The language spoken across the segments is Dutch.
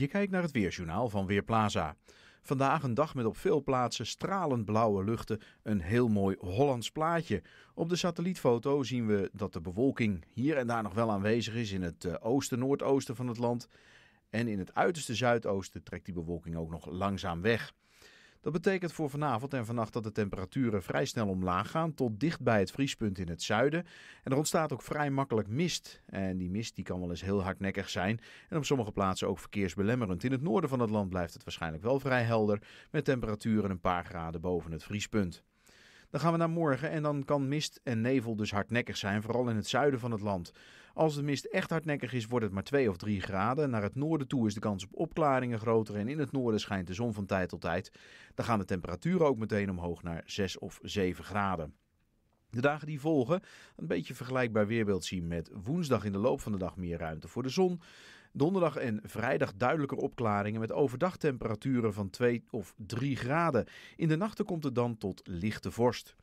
Je kijkt naar het weerjournaal van Weerplaza. Vandaag een dag met op veel plaatsen stralend blauwe luchten, een heel mooi Hollands plaatje. Op de satellietfoto zien we dat de bewolking hier en daar nog wel aanwezig is in het eh, oosten, noordoosten van het land. En in het uiterste zuidoosten trekt die bewolking ook nog langzaam weg. Dat betekent voor vanavond en vannacht dat de temperaturen vrij snel omlaag gaan tot dicht bij het vriespunt in het zuiden. En er ontstaat ook vrij makkelijk mist. En die mist die kan wel eens heel hardnekkig zijn en op sommige plaatsen ook verkeersbelemmerend. In het noorden van het land blijft het waarschijnlijk wel vrij helder met temperaturen een paar graden boven het vriespunt. Dan gaan we naar morgen en dan kan mist en nevel dus hardnekkig zijn, vooral in het zuiden van het land. Als de mist echt hardnekkig is, wordt het maar 2 of 3 graden. Naar het noorden toe is de kans op opklaringen groter en in het noorden schijnt de zon van tijd tot tijd. Dan gaan de temperaturen ook meteen omhoog naar 6 of 7 graden. De dagen die volgen, een beetje vergelijkbaar weerbeeld zien met woensdag in de loop van de dag meer ruimte voor de zon. Donderdag en vrijdag duidelijker opklaringen met overdag temperaturen van 2 of 3 graden. In de nachten komt het dan tot lichte vorst.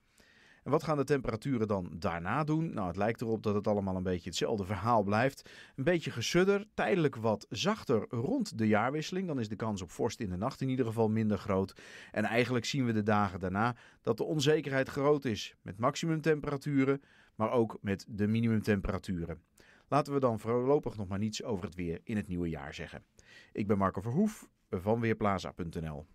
En wat gaan de temperaturen dan daarna doen? Nou, het lijkt erop dat het allemaal een beetje hetzelfde verhaal blijft. Een beetje gesudder, tijdelijk wat zachter rond de jaarwisseling. Dan is de kans op vorst in de nacht in ieder geval minder groot. En eigenlijk zien we de dagen daarna dat de onzekerheid groot is. Met maximumtemperaturen, maar ook met de minimumtemperaturen. Laten we dan voorlopig nog maar niets over het weer in het nieuwe jaar zeggen. Ik ben Marco Verhoef van Weerplaza.nl.